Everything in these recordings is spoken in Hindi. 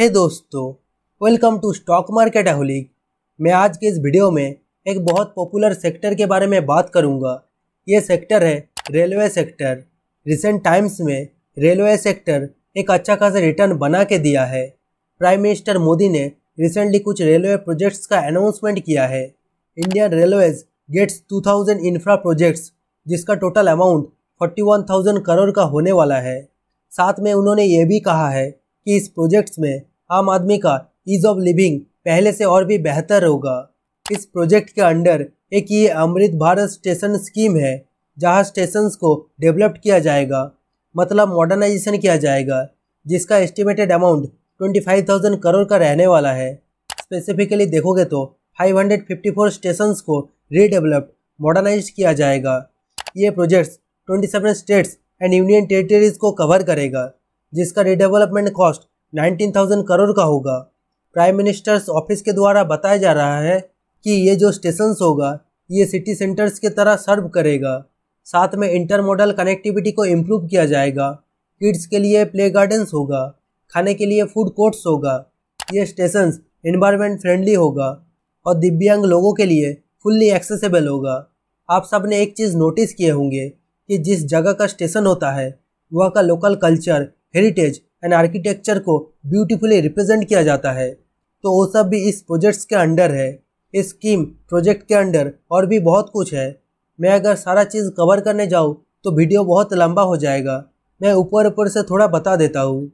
हे hey दोस्तों welcome to stock market aholic मैं आज के इस वीडियो में एक बहुत पॉपुलर सेक्टर के बारे में बात करूंगा ये सेक्टर है रेलवे सेक्टर रिसेंट टाइम्स में रेलवे सेक्टर एक अच्छा खासा रिटर्न बना के दिया है प्राइम मिनिस्टर मोदी ने रिसेंटली कुछ रेलवे प्रोजेक्ट्स का अनाउंसमेंट किया है Indian railways gets two infra projects जिसका टोटल अमाउंट फोर्टी करोड़ का होने वाला है साथ में उन्होंने ये भी कहा है कि इस प्रोजेक्ट्स में आम आदमी का ईज ऑफ लिविंग पहले से और भी बेहतर होगा इस प्रोजेक्ट के अंडर एक ये अमृत भारत स्टेशन स्कीम है जहाँ स्टेशंस को डेवलप्ड किया जाएगा मतलब मॉडर्नाइजेशन किया जाएगा जिसका एस्टिमेटेड अमाउंट 25,000 करोड़ का रहने वाला है स्पेसिफिकली देखोगे तो 554 स्टेशंस को रीडेवलप्ड मॉडर्नाइज किया जाएगा ये projects 27 states and union territories को कवर करेगा जिसका रिडेवलपमेंट कॉस्ट 19,000 करोड़ का होगा प्राइम मिनिस्टर्स ऑफिस के द्वारा बताया जा रहा है कि ये जो स्टेशन होगा ये सिटी सेंटर्स की तरह सर्व करेगा साथ में इंटर मॉडल कनेक्टिविटी को इम्प्रूव किया जाएगा किड्स के लिए प्ले गार्डन्स होगा खाने के लिए फूड कोर्ट्स होगा ये स्टेशन इन्वायरमेंट फ्रेंडली होगा और दिव्यांग लोगों के लिए फुल्ली एक्सेसिबल होगा आप सब ने एक चीज़ नोटिस किए होंगे कि जिस जगह का स्टेशन होता है वहाँ का local culture heritage and architecture को ब्यूटीफुली रिप्रेजेंट किया जाता है तो वो सब भी इस प्रोजेक्ट्स के अंडर है इस स्कीम प्रोजेक्ट के अंडर और भी बहुत कुछ है मैं अगर सारा चीज़ कवर करने जाऊँ तो वीडियो बहुत लंबा हो जाएगा मैं ऊपर ऊपर से थोड़ा बता देता हूँ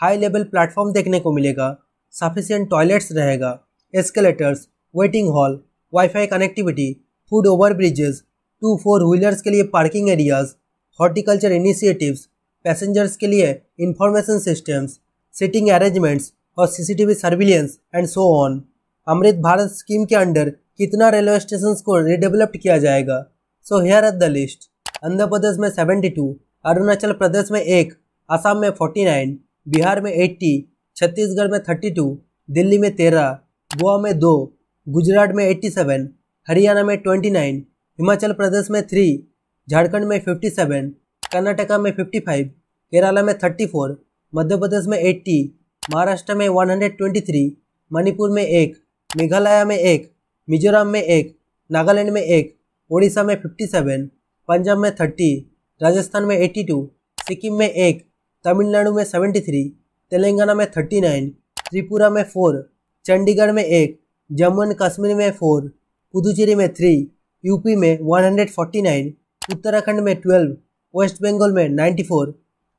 हाई लेवल प्लेटफॉर्म देखने को मिलेगा सफिशियंट टॉयलेट्स रहेगा escalators waiting hall wifi connectivity food over bridges two four wheelers के लिए parking areas horticulture initiatives passengers के लिए इंफॉर्मेशन सिस्टम्स सीटिंग अरेंजमेंट्स और CCTV surveillance and so on Amrit Bharat scheme के अंडर कितना रेलवे स्टेशन को रिडेवलप्ड किया जाएगा so here at the list Andhra Pradesh में 72, अरुणाचल प्रदेश में एक आसाम में 49, बिहार में 80, छत्तीसगढ़ में 32, दिल्ली में 13, गोवा में दो गुजरात में 87, हरियाणा में 29, हिमाचल प्रदेश में थ्री झारखंड में 57, कर्नाटका में 55, केरला में 34, मध्य प्रदेश में 80, महाराष्ट्र में 123, मणिपुर में एक मेघालय में एक मिजोरम में एक नागालैंड में एक उड़ीसा में 57, पंजाब में 30, राजस्थान में 82, सिक्किम में एक तमिलनाडु में 73, तेलंगाना में 39, त्रिपुरा में फोर चंडीगढ़ में एक जम्मू एंड कश्मीर में फोर पुदुचेरी में थ्री यूपी में 149, उत्तराखंड में 12, वेस्ट बंगाल में 94,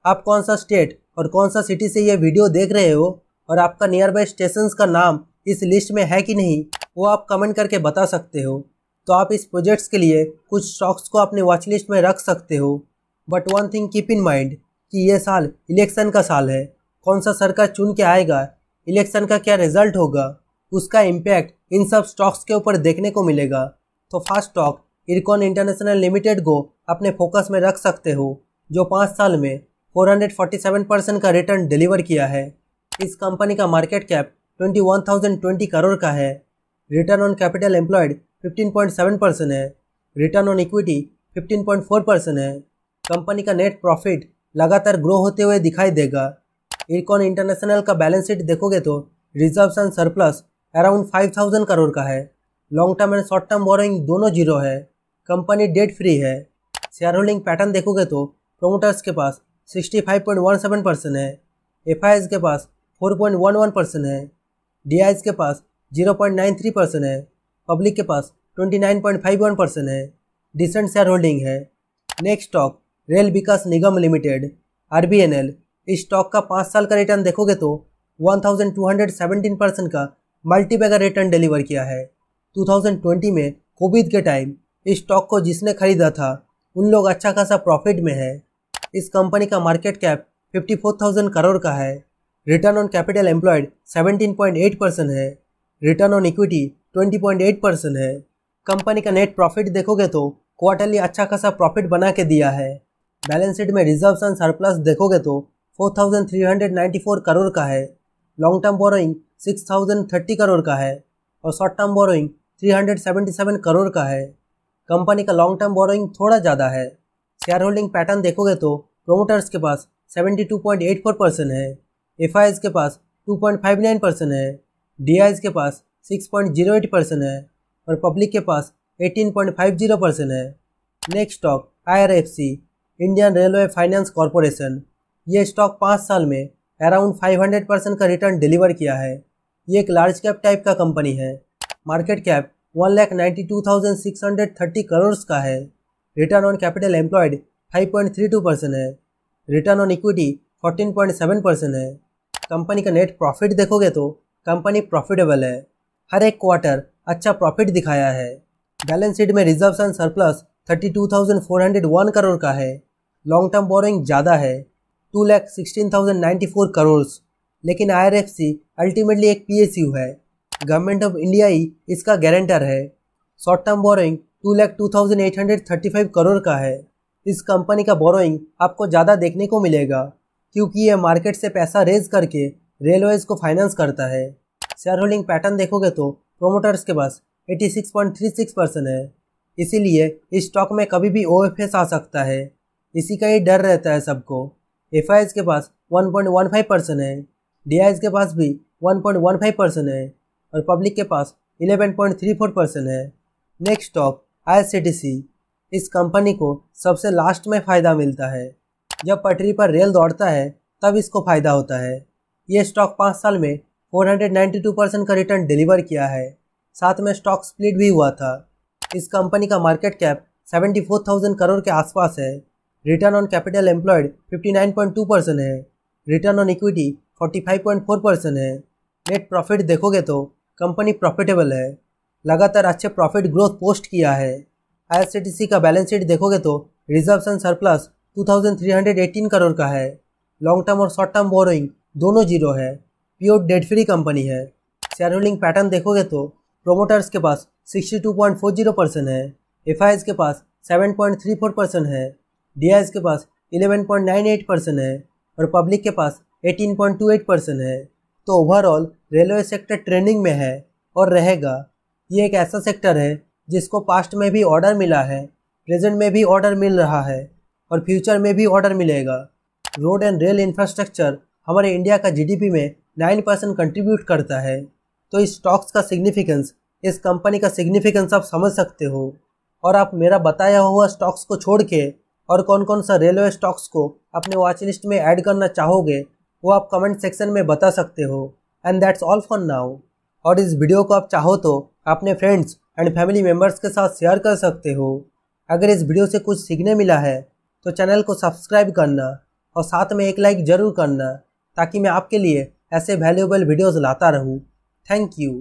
आप कौन सा स्टेट और कौन सा सिटी से यह वीडियो देख रहे हो और आपका नियर बाई स्टेशन का नाम इस लिस्ट में है कि नहीं वो आप कमेंट करके बता सकते हो तो आप इस प्रोजेक्ट्स के लिए कुछ स्टॉक्स को अपने वॉच लिस्ट में रख सकते हो but one thing keep in mind कि यह साल इलेक्शन का साल है कौन सा सरकार चुन के आएगा इलेक्शन का क्या रिजल्ट होगा उसका इम्पैक्ट इन सब स्टॉक्स के ऊपर देखने को मिलेगा तो first stock Ircon international limited को अपने फोकस में रख सकते हो जो पाँच साल में 447 परसेंट का रिटर्न डिलीवर किया है इस कंपनी का मार्केट कैप 21,020 करोड़ का है return on capital employed 15.7 percent है रिटर्न ऑन इक्विटी 15.4 परसेंट है कंपनी का नेट प्रॉफिट लगातार ग्रो होते हुए दिखाई देगा इरकॉन इंटरनेशनल का बैलेंस शीट देखोगे तो reserve and surplus around thousand crore का है long term and short term borrowing दोनों जीरो है कंपनी डेट फ्री है शेयर होल्डिंग पैटर्न देखोगे तो प्रोमोटर्स के पास sixty five point one seven percent है एफ के पास four point one one percent है डी के पास zero point nine three percent है पब्लिक के पास twenty nine point five one percent है डिसेंट शेयर होल्डिंग है next stock Rail Vikas Nigam limited आर इस स्टॉक का पाँच साल का रिटर्न देखोगे तो 1217 परसेंट का मल्टीपैगर रिटर्न डिलीवर किया है 2020 में कोविड के टाइम इस स्टॉक को जिसने खरीदा था उन लोग अच्छा खासा प्रॉफिट में है इस कंपनी का मार्केट कैप 54,000 करोड़ का है return on capital employed 17.8 percent है रिटर्न ऑन इक्विटी 20.8 परसेंट है कंपनी का नेट प्रॉफिट देखोगे तो क्वार्टरली अच्छा खासा प्रॉफिट बना के दिया है बैलेंस शीट में रिजर्व एंड सरप्लस देखोगे तो 4,394 करोड़ का है long term borrowing six crore का है और शॉर्ट टर्म बोरोइंग 377 करोड़ का है कंपनी का लॉन्ग टर्म बोरोइंग थोड़ा ज़्यादा है शेयर होल्डिंग पैटर्न देखोगे तो प्रोमोटर्स के पास 72.84 परसेंट है एफ के पास 2.59 परसेंट है डी के पास 6.08 परसेंट है और पब्लिक के पास 18.50 परसेंट है next stock I Indian railway finance corporation ये स्टॉक पाँच साल में अराउंड 500 परसेंट का रिटर्न डिलीवर किया है ये एक लार्ज कैप टाइप का कंपनी है market cap one lakh ninety two thousand six hundred thirty crore का है return on capital employed 5.32 percent है रिटर्न ऑन इक्विटी 14.7 परसेंट है कंपनी का नेट प्रॉफिट देखोगे तो कंपनी प्रॉफिटेबल है हर एक क्वार्टर अच्छा प्रॉफिट दिखाया है बैलेंस शीट में रिजर्व एंड सरप्लस 32,401 करोड़ का है लॉन्ग टर्म बोरिंग ज़्यादा है two lakh sixteen thousand ninety four crore लेकिन आई अल्टीमेटली एक पी है गवर्नमेंट ऑफ इंडिया ही इसका गारंटर है short term borrowing two lakh two thousand eight hundred thirty five crore का है इस कंपनी का बोरोइंग आपको ज़्यादा देखने को मिलेगा क्योंकि यह मार्केट से पैसा रेज करके रेलवेज को फाइनेंस करता है शेयर होल्डिंग पैटर्न देखोगे तो प्रोमोटर्स के पास 86.36 परसेंट है इसीलिए इस स्टॉक में कभी भी ओ आ सकता है इसी का ही डर रहता है सबको एफ के पास 1.15 परसेंट है डी के पास भी 1.15 परसेंट है और पब्लिक के पास 11.34 परसेंट है नेक्स्ट स्टॉक आईआरसीटीसी इस कंपनी को सबसे लास्ट में फ़ायदा मिलता है जब पटरी पर रेल दौड़ता है तब इसको फ़ायदा होता है ये स्टॉक पाँच साल में 492 परसेंट का रिटर्न डिलीवर किया है साथ में स्टॉक स्प्लिट भी हुआ था इस कंपनी का मार्केट कैप 74,000 करोड़ के आसपास है return on capital employed 59.2 percent है रिटर्न ऑन इक्विटी 45.4 परसेंट है नेट प्रॉफिट देखोगे तो कंपनी प्रॉफिटेबल है लगातार अच्छे प्रॉफिट ग्रोथ पोस्ट किया है आई का बैलेंस शीट देखोगे तो रिजर्वेशन सरप्लस 2318 करोड़ का है लॉन्ग टर्म और शॉर्ट टर्म बोरोइंग दोनों जीरो है प्योर डेट फ्री कंपनी है शेयर होल्डिंग पैटर्न देखोगे तो प्रोमोटर्स के पास 62.40 परसेंट है एफ के पास 7.34 परसेंट है डी के पास 11.98 परसेंट है और पब्लिक के पास 18.28 परसेंट है तो ओवरऑल रेलवे सेक्टर ट्रेंडिंग में है और रहेगा ये एक ऐसा सेक्टर है जिसको पास्ट में भी ऑर्डर मिला है प्रेजेंट में भी ऑर्डर मिल रहा है और फ्यूचर में भी ऑर्डर मिलेगा रोड एंड रेल इंफ्रास्ट्रक्चर हमारे इंडिया का जीडीपी में नाइन परसेंट कंट्रीब्यूट करता है तो इस स्टॉक्स का सिग्निफिकेंस इस कंपनी का सिग्निफिकेंस आप समझ सकते हो और आप मेरा बताया हुआ स्टॉक्स को छोड़ के और कौन कौन सा रेलवे स्टॉक्स को अपने वॉच लिस्ट में ऐड करना चाहोगे वो आप कमेंट सेक्शन में बता सकते हो and that's all for now और इस वीडियो को आप चाहो तो अपने फ्रेंड्स एंड फैमिली मेम्बर्स के साथ शेयर कर सकते हो अगर इस वीडियो से कुछ सीखने मिला है तो चैनल को सब्सक्राइब करना और साथ में एक लाइक ज़रूर करना ताकि मैं आपके लिए ऐसे वैल्यूबल वीडियोज़ लाता रहूँ थैंक यू